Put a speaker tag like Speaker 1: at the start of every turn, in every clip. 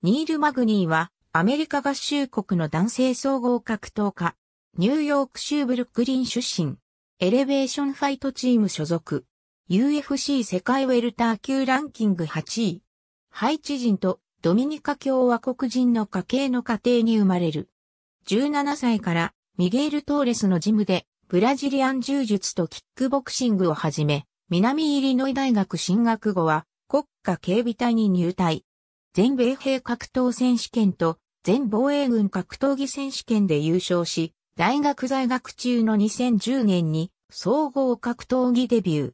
Speaker 1: ニール・マグニーは、アメリカ合衆国の男性総合格闘家、ニューヨーク州ブルックリン出身、エレベーションファイトチーム所属、UFC 世界ウェルター級ランキング8位、ハイチ人とドミニカ共和国人の家系の家庭に生まれる。17歳からミゲール・トーレスのジムでブラジリアン柔術とキックボクシングをはじめ、南イリノイ大学進学後は国家警備隊に入隊。全米兵格闘選手権と全防衛軍格闘技選手権で優勝し、大学在学中の2010年に総合格闘技デビュー。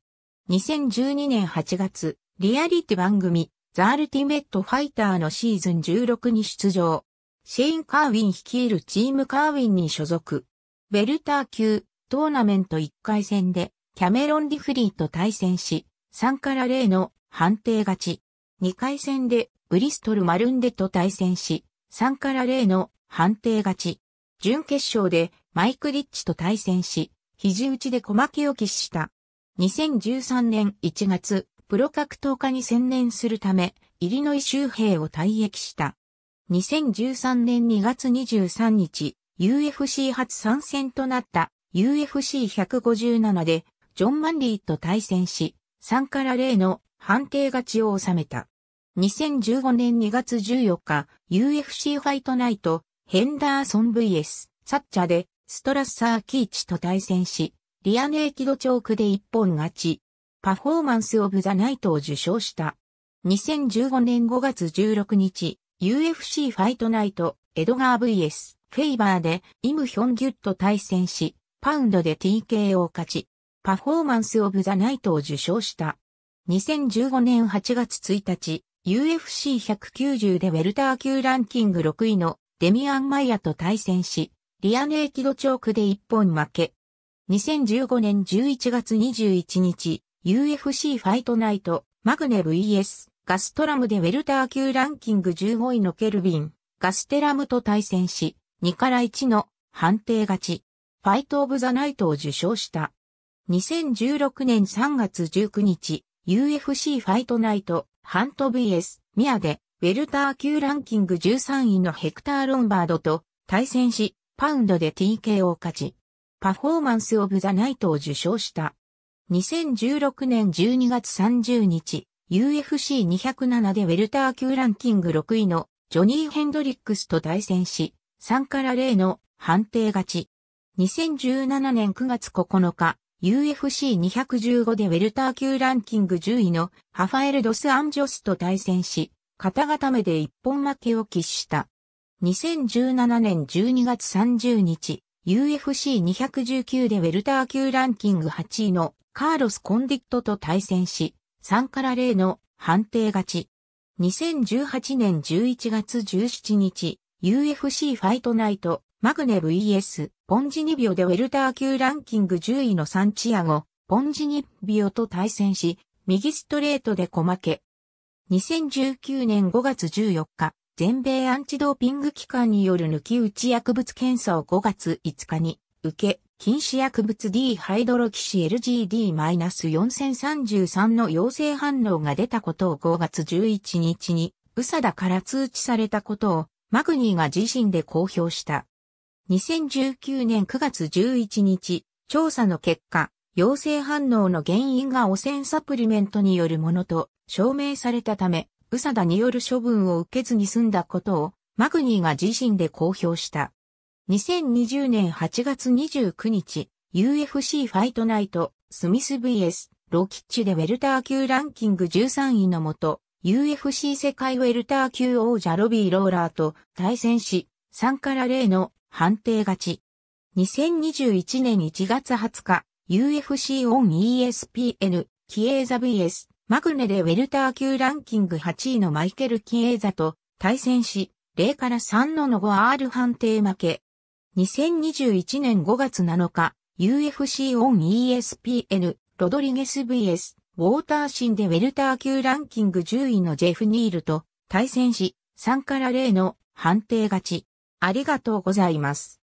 Speaker 1: 2012年8月、リアリティ番組、ザ・アルティメット・ファイターのシーズン16に出場。シェイン・カーウィン率いるチームカーウィンに所属。ベルター級、トーナメント1回戦で、キャメロン・ディフリーと対戦し、3から0の判定勝ち。2回戦でブリストル・マルンデと対戦し、3から0の判定勝ち。準決勝でマイク・リッチと対戦し、肘打ちで小負けを喫した。2013年1月、プロ格闘家に専念するため、イリノイ州兵を退役した。2013年2月23日、UFC 初参戦となった UFC157 で、ジョン・マンリーと対戦し、3から0の判定勝ちを収めた。2015年2月14日、UFC ファイトナイト、ヘンダーソン VS、サッチャで、ストラッサー・キーチと対戦し、リアネーキドチョークで一本勝ち、パフォーマンス・オブ・ザ・ナイトを受賞した。2015年5月16日、UFC ファイトナイト、エドガー VS、フェイバーで、イム・ヒョンギュッと対戦し、パウンドで TK を勝ち、パフォーマンス・オブ・ザ・ナイトを受賞した。2015年8月1日、UFC190 でウェルター級ランキング6位のデミアン・マイヤと対戦し、リアネーキドチョークで一本負け。2015年11月21日、UFC ファイトナイト、マグネ VS、ガストラムでウェルター級ランキング15位のケルビン、ガステラムと対戦し、2から1の判定勝ち、ファイトオブザナイトを受賞した。2016年3月19日、UFC ファイトナイト、ハント VS、ミアで、ウェルター級ランキング13位のヘクター・ロンバードと対戦し、パウンドで TK を勝ち、パフォーマンス・オブ・ザ・ナイトを受賞した。2016年12月30日、UFC207 でウェルター級ランキング6位のジョニー・ヘンドリックスと対戦し、3から0の判定勝ち。2017年9月9日、UFC215 でウェルター級ランキング10位のハファエル・ドス・アンジョスと対戦し、片固めで一本負けを喫した。2017年12月30日、UFC219 でウェルター級ランキング8位のカーロス・コンディットと対戦し、3から0の判定勝ち。2018年11月17日、UFC ファイトナイトマグネ VS ポンジニビオでウェルター級ランキング10位のサンチアゴ、ポンジニビオと対戦し、右ストレートで小負け。2019年5月14日、全米アンチドーピング機関による抜き打ち薬物検査を5月5日に受け、禁止薬物 D ハイドロキシ LGD-4033 の陽性反応が出たことを5月11日に、ウサダから通知されたことを、マグニーが自身で公表した。2019年9月11日、調査の結果、陽性反応の原因が汚染サプリメントによるものと証明されたため、宇佐田による処分を受けずに済んだことを、マグニーが自身で公表した。2020年8月29日、UFC ファイトナイト、スミス VS、ロキッチでウェルター級ランキング13位のもと、UFC 世界ウェルター級王者ロビー・ローラーと対戦し、3から0の判定勝ち。2021年1月20日、UFC オン ESPN、キエーザ VS、マグネでウェルター級ランキング8位のマイケル・キエーザと対戦し、0から3のの 5R 判定負け。2021年5月7日、UFC オン ESPN、ロドリゲス VS、ウォーターシンでウェルター級ランキング10位のジェフ・ニールと対戦し、3から0の判定勝ち。ありがとうございます。